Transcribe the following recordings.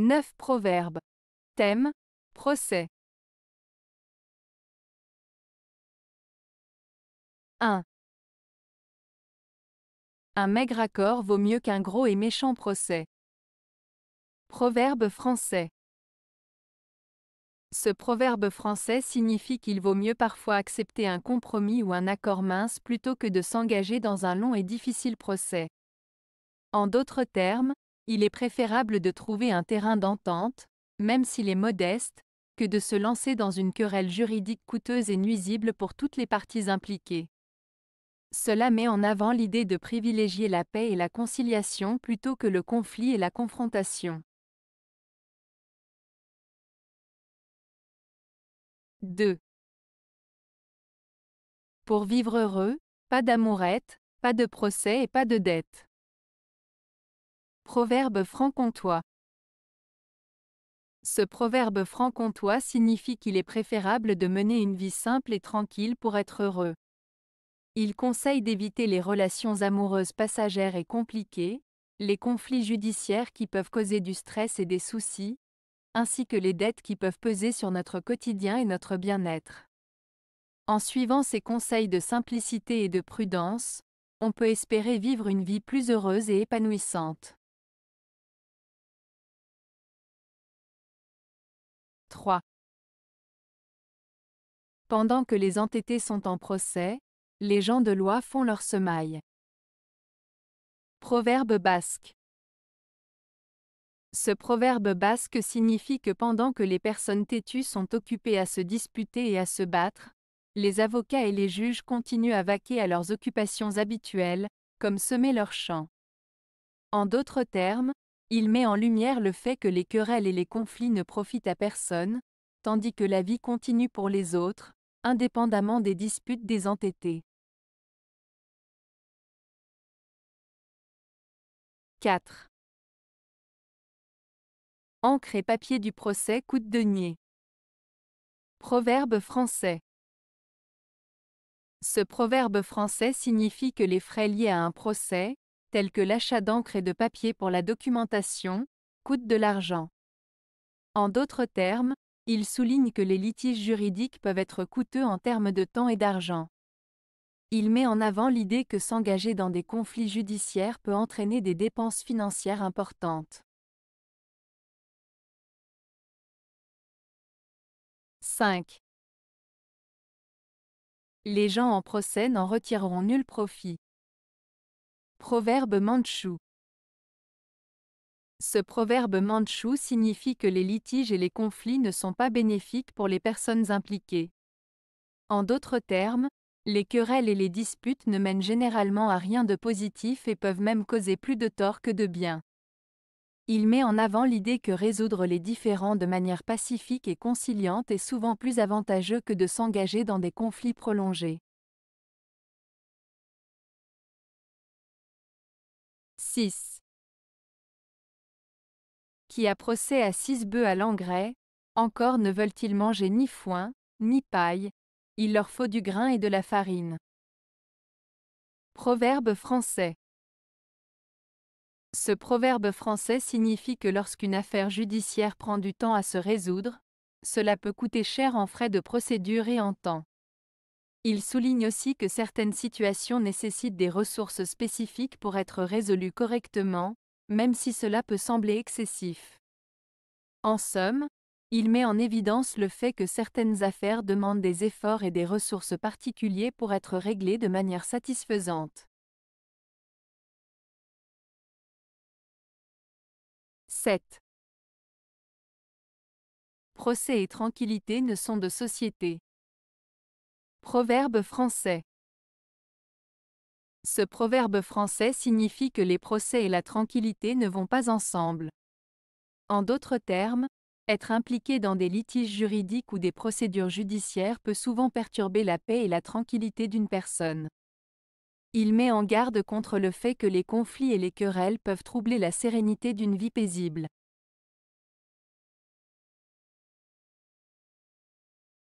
9 proverbes. Thème Procès. 1. Un maigre accord vaut mieux qu'un gros et méchant procès. Proverbe français. Ce proverbe français signifie qu'il vaut mieux parfois accepter un compromis ou un accord mince plutôt que de s'engager dans un long et difficile procès. En d'autres termes, il est préférable de trouver un terrain d'entente, même s'il est modeste, que de se lancer dans une querelle juridique coûteuse et nuisible pour toutes les parties impliquées. Cela met en avant l'idée de privilégier la paix et la conciliation plutôt que le conflit et la confrontation. 2. Pour vivre heureux, pas d'amourette, pas de procès et pas de dette. Proverbe franc-comtois. Ce proverbe franc-comtois signifie qu'il est préférable de mener une vie simple et tranquille pour être heureux. Il conseille d'éviter les relations amoureuses passagères et compliquées, les conflits judiciaires qui peuvent causer du stress et des soucis, ainsi que les dettes qui peuvent peser sur notre quotidien et notre bien-être. En suivant ces conseils de simplicité et de prudence, on peut espérer vivre une vie plus heureuse et épanouissante. 3. Pendant que les entêtés sont en procès, les gens de loi font leur semaille. Proverbe basque. Ce proverbe basque signifie que pendant que les personnes têtues sont occupées à se disputer et à se battre, les avocats et les juges continuent à vaquer à leurs occupations habituelles, comme semer leurs champ. En d'autres termes, il met en lumière le fait que les querelles et les conflits ne profitent à personne, tandis que la vie continue pour les autres, indépendamment des disputes des entêtés. 4. Encre et papier du procès coûte denier. Proverbe français. Ce proverbe français signifie que les frais liés à un procès, tels que l'achat d'encre et de papier pour la documentation, coûtent de l'argent. En d'autres termes, il souligne que les litiges juridiques peuvent être coûteux en termes de temps et d'argent. Il met en avant l'idée que s'engager dans des conflits judiciaires peut entraîner des dépenses financières importantes. 5. Les gens en procès n'en retireront nul profit. Proverbe mandchou. Ce proverbe mandchou signifie que les litiges et les conflits ne sont pas bénéfiques pour les personnes impliquées. En d'autres termes, les querelles et les disputes ne mènent généralement à rien de positif et peuvent même causer plus de tort que de bien. Il met en avant l'idée que résoudre les différends de manière pacifique et conciliante est souvent plus avantageux que de s'engager dans des conflits prolongés. 6. Qui a procès à six bœufs à l'engrais, encore ne veulent-ils manger ni foin, ni paille, il leur faut du grain et de la farine. Proverbe français Ce proverbe français signifie que lorsqu'une affaire judiciaire prend du temps à se résoudre, cela peut coûter cher en frais de procédure et en temps. Il souligne aussi que certaines situations nécessitent des ressources spécifiques pour être résolues correctement, même si cela peut sembler excessif. En somme, il met en évidence le fait que certaines affaires demandent des efforts et des ressources particuliers pour être réglées de manière satisfaisante. 7. Procès et tranquillité ne sont de société. Proverbe français. Ce proverbe français signifie que les procès et la tranquillité ne vont pas ensemble. En d'autres termes, être impliqué dans des litiges juridiques ou des procédures judiciaires peut souvent perturber la paix et la tranquillité d'une personne. Il met en garde contre le fait que les conflits et les querelles peuvent troubler la sérénité d'une vie paisible.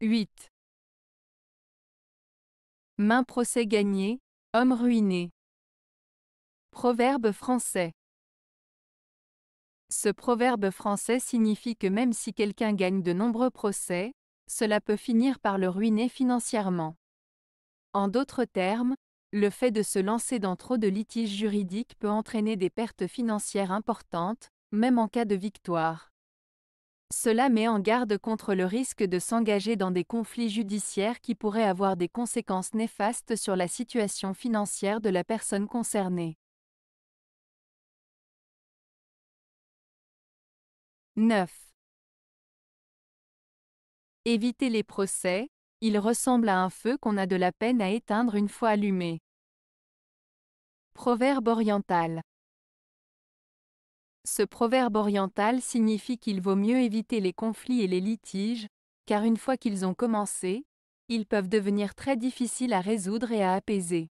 8. Main procès gagné, homme ruiné. Proverbe français. Ce proverbe français signifie que même si quelqu'un gagne de nombreux procès, cela peut finir par le ruiner financièrement. En d'autres termes, le fait de se lancer dans trop de litiges juridiques peut entraîner des pertes financières importantes, même en cas de victoire. Cela met en garde contre le risque de s'engager dans des conflits judiciaires qui pourraient avoir des conséquences néfastes sur la situation financière de la personne concernée. 9. Évitez les procès, il ressemble à un feu qu'on a de la peine à éteindre une fois allumé. Proverbe oriental. Ce proverbe oriental signifie qu'il vaut mieux éviter les conflits et les litiges, car une fois qu'ils ont commencé, ils peuvent devenir très difficiles à résoudre et à apaiser.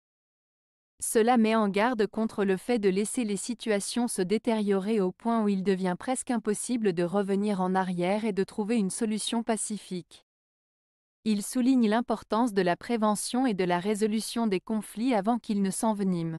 Cela met en garde contre le fait de laisser les situations se détériorer au point où il devient presque impossible de revenir en arrière et de trouver une solution pacifique. Il souligne l'importance de la prévention et de la résolution des conflits avant qu'ils ne s'enveniment.